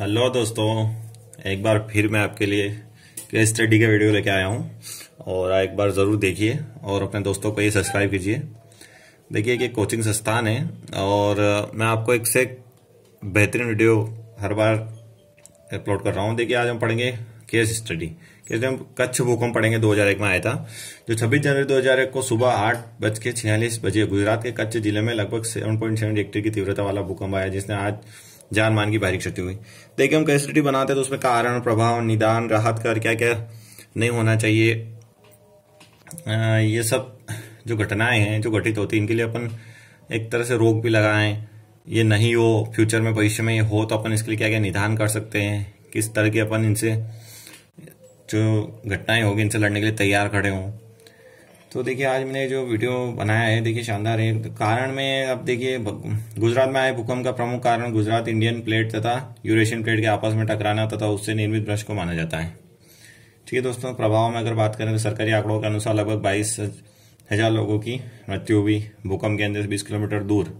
hello दोस्तों एक बार फिर मैं आपके लिए केस स्टडी का वीडियो लेके आया हूँ और एक बार ज़रूर देखिए और अपने दोस्तों को ये सब्सक्राइब कीजिए देखिए कि कोचिंग संस्थान है और मैं आपको एक से बेहतरीन वीडियो हर बार अपलोड कर रहा हूँ देखिए आज हम पढ़ेंगे केस स्टडी केस हम कच्छ भूकंप पढ़ेंगे दो में आया था जो छब्बीस जनवरी दो को सुबह आठ बज के छियालीस बजे गुजरात के कच्छ जिले में लगभग सेवन पॉइंट सेवन की तीव्रता वाला भूकंप आया जिसने आज जान मान की बारीक क्षति हुई देखिए हम कैसेटी बनाते हैं तो उसमें कारण प्रभाव निदान राहत कर क्या क्या नहीं होना चाहिए आ, ये सब जो घटनाएं हैं जो घटित होती है इनके लिए अपन एक तरह से रोक भी लगाएं ये नहीं हो फ्यूचर में भविष्य में ये हो तो अपन इसके लिए क्या क्या निदान कर सकते हैं किस तरह के अपन इनसे जो घटनाएं होगी इनसे लड़ने के लिए तैयार खड़े हों तो देखिए आज मैंने जो वीडियो बनाया है देखिए शानदार है तो कारण में अब देखिए गुजरात में आए भूकंप का प्रमुख कारण गुजरात इंडियन प्लेट तथा यूरेशियन प्लेट के आपस में टकराना तथा उससे निर्मित भ्रष्ट को माना जाता है ठीक है दोस्तों प्रभाव में अगर बात करें तो सरकारी आंकड़ों के अनुसार लगभग बाईस हजार लोगों की मृत्यु हुई भूकंप के अंदर बीस किलोमीटर दूर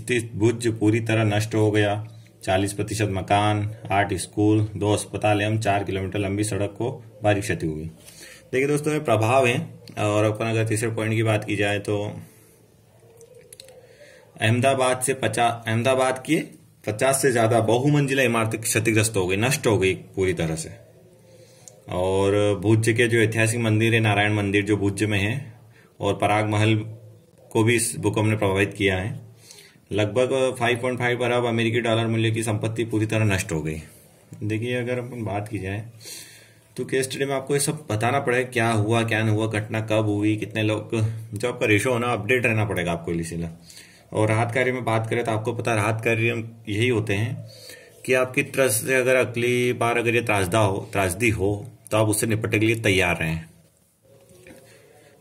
स्थित भुज पूरी तरह नष्ट हो गया चालीस प्रतिशत मकान आठ स्कूल दो अस्पताल एवं चार किलोमीटर लंबी सड़क को भारी क्षति हुई देखिए दोस्तों ये प्रभाव है और अपन अगर तीसरे पॉइंट की बात की जाए तो अहमदाबाद से पचास अहमदाबाद की पचास से ज्यादा बहुमंजिला इमारत क्षतिग्रस्त हो गई नष्ट हो गई पूरी तरह से और भुज के जो ऐतिहासिक मंदिर है नारायण मंदिर जो भुज में है और पराग महल को भी इस भूकंप ने प्रभावित किया है लगभग 5.5 अरब अमेरिकी डॉलर मूल्य की संपत्ति पूरी तरह नष्ट हो गई देखिए अगर अपन बात की जाए तो केस स्टडी में आपको ये सब बताना पड़ेगा क्या हुआ क्या नहीं हुआ घटना कब हुई कितने लोग जो आपका रेशो होना अपडेट रहना पड़ेगा आपको इसीलिए और राहत कार्य में बात करें तो आपको पता राहत कार्य यही होते हैं कि आपकी तरफ से अगर अगली बार अगर ये त्रासदा हो त्रासदी हो तो आप उससे निपटने के लिए तैयार रहें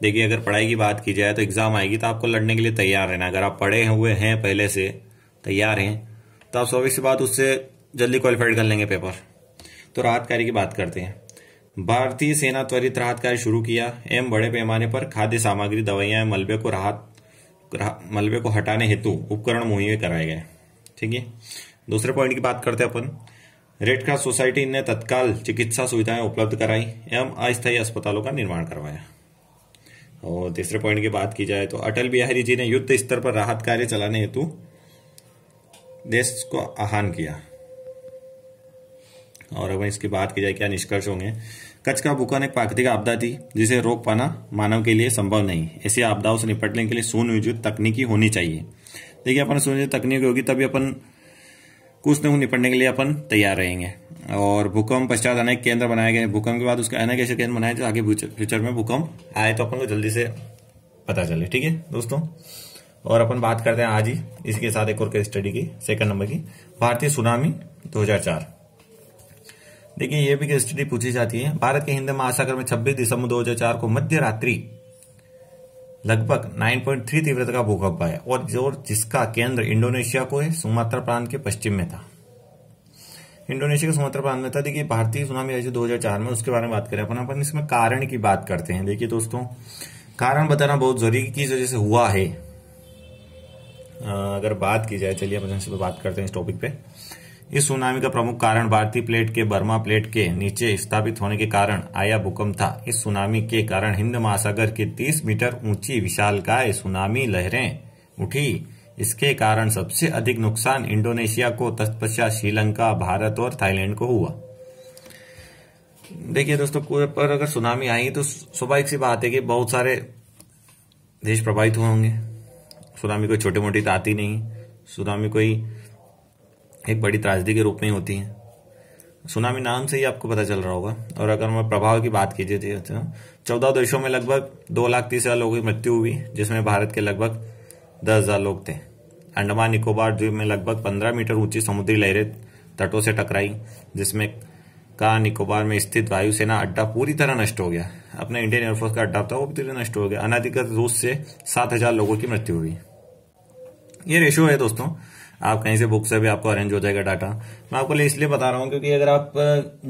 देखिए अगर पढ़ाई की बात की जाए तो एग्ज़ाम आएगी तो आपको लड़ने के लिए तैयार रहना अगर आप पढ़े हुए हैं पहले से तैयार हैं तो आप सौ बात उससे जल्दी क्वालिफाइड कर लेंगे पेपर तो राहत कार्य की बात करते हैं भारतीय सेना त्वरित राहत कार्य शुरू किया एवं बड़े पैमाने पर खाद्य सामग्री दवाइयां मलबे को राहत मलबे को हटाने हेतु उपकरण मुहैया कराए गए ठीक है दूसरे पॉइंट की बात करते हैं अपन रेड क्रॉस सोसाइटी ने तत्काल चिकित्सा सुविधाएं उपलब्ध कराई एवं अस्थायी अस्पतालों का निर्माण करवाया और तीसरे पॉइंट की बात की जाए तो अटल बिहारी जी ने युद्ध स्तर पर राहत कार्य चलाने हेतु देश को आह्वान किया और अब इसके बाद की जाए क्या निष्कर्ष होंगे कच्छ का भूकंप एक प्राकृतिक आपदा थी जिसे रोक पाना मानव के लिए संभव नहीं ऐसी आपदाओं से निपटने के लिए सुनियोजित तकनीकी होनी चाहिए देखिए अपन सुनियोजित तकनीक होगी तभी अपन कुछ न निपटने के लिए अपन तैयार रहेंगे और भूकंप पश्चात अनेक केंद्र बनाए गए भूकंप के बाद उसका अनेक ऐसे केंद्र बनाए जो आगे फ्यूचर में भूकंप आए तो अपन को जल्दी से पता चले ठीक है दोस्तों और अपन बात करते हैं आज ही इसके साथ एक और के स्टडी की सेकंड नंबर की भारतीय सुनामी चार देखिए ये भी स्टडी पूछी जाती है भारत के हिंद महासागर में 26 दिसंबर 2004 को मध्य रात्रि लगभग 9.3 तीव्रता का भूकंप आया और जो जिसका केंद्र इंडोनेशिया को है सुमात्रा प्रांत के पश्चिम में था इंडोनेशिया के सुमात्रा प्रांत में था देखिए भारतीय सुनामी आई थी दो में उसके बारे में बात करें अपन अपन इसमें कारण की बात करते हैं देखिए दोस्तों कारण बताना बहुत जरूरी किस वजह से हुआ है अगर बात की जाए चलिए अपन बात करते हैं इस टॉपिक पे इस सुनामी का प्रमुख कारण भारतीय प्लेट के बर्मा प्लेट के नीचे स्थापित होने के कारण आया भूकंप था इस सुनामी के कारण हिंद महासागर की 30 मीटर ऊंची विशालकाय सुनामी लहरें उठी इसके कारण सबसे अधिक नुकसान इंडोनेशिया को तत्पश्चात श्रीलंका भारत और थाईलैंड को हुआ देखिए दोस्तों पूरे पर अगर सुनामी आई तो स्वाभाविक सी बात है कि बहुत सारे देश प्रभावित हुए होंगे सुनामी कोई छोटी मोटी तो आती नहीं सुनामी कोई एक बड़ी त्रासदी के रूप में होती हैं सुनामी नाम से ही आपको पता चल रहा होगा और अगर मैं प्रभाव की बात कीजिए तो चौदह देशों में लगभग दो लाख तीस हजार लोगों की मृत्यु हुई जिसमें भारत के लगभग दस हजार लोग थे अंडमान निकोबार द्वीप में लगभग पंद्रह मीटर ऊंची समुद्री लहरें तटों से टकराई जिसमें का निकोबार में स्थित वायुसेना अड्डा पूरी तरह नष्ट हो गया अपने इंडियन एयरफोर्स का अड्डा था वो पूरी तरह नष्ट हो गया अनाधिकृत रूस से सात हजार लोगों की मृत्यु हुई ये रेशो है दोस्तों आप कहीं से बुक से भी आपको अरेंज हो जाएगा डाटा मैं आपको लिए इसलिए बता रहा हूँ क्योंकि अगर आप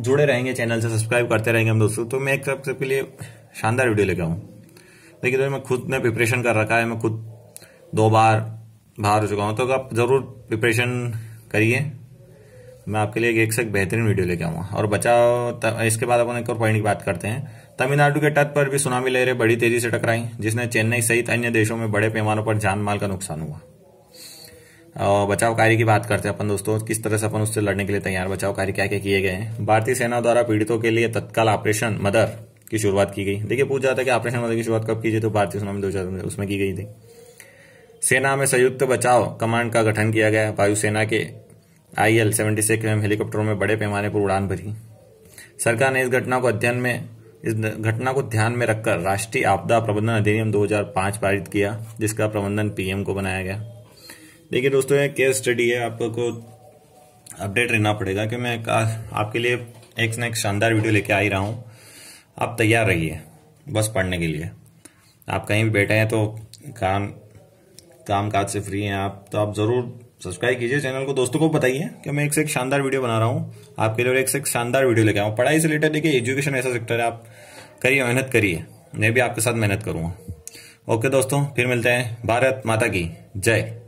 जुड़े रहेंगे चैनल से सब्सक्राइब करते रहेंगे हम दोस्तों तो मैं एक सबके लिए शानदार वीडियो लेकर आऊँ देखिए तो मैं खुद ने प्रिपरेशन कर रखा है मैं खुद दो बार बाहर हो चुका हूँ तो आप ज़रूर प्रिपरेशन करिए मैं आपके लिए एक से एक बेहतरीन वीडियो लेके आऊँगा और बचाव इसके बाद अपन एक और पॉइंट की बात करते हैं तमिलनाडु के तट पर भी सुनामी लहरें बड़ी तेजी से टकराई जिसने चेन्नई सहित अन्य देशों में बड़े पैमानों पर जान माल का नुकसान हुआ बचाव कार्य की बात करते हैं अपन दोस्तों किस तरह से अपन उससे लड़ने के लिए तैयार बचाव कार्य क्या क्या किए गए हैं भारतीय सेना द्वारा पीड़ितों के लिए तत्काल ऑपरेशन मदर की शुरुआत की गई देखिए पूछ जाता है कि ऑपरेशन मदर की शुरुआत कब की गई तो भारतीय सेना में दो उसमें की गई थी सेना में संयुक्त बचाव कमांड का गठन किया गया वायुसेना के आई एल सेवेंटी सिक्स हेलीकॉप्टरों में बड़े पैमाने पर उड़ान भरी सरकार ने इस घटना को अध्ययन में इस घटना को ध्यान में रखकर राष्ट्रीय आपदा प्रबंधन अधिनियम 2005 पारित किया जिसका प्रबंधन पीएम को बनाया गया देखिए दोस्तों ये केस स्टडी है आपको अपडेट रहना पड़ेगा कि मैं आपके लिए एक ना एक शानदार वीडियो लेके आ ही रहा हूँ आप तैयार रहिए बस पढ़ने के लिए आप कहीं भी बैठे हैं तो काम काम काज से फ्री हैं आप तो आप ज़रूर सब्सक्राइब कीजिए चैनल को दोस्तों को बताइए कि मैं एक से एक शानदार वीडियो बना रहा हूँ आपके लिए एक से एक शानदार वीडियो लेके आऊँ पढ़ाई से रिलेटेड देखिए एजुकेशन ऐसा सेक्टर है आप करिए मेहनत करिए मैं भी आपके साथ मेहनत करूँगा ओके दोस्तों फिर मिलते हैं भारत माता की जय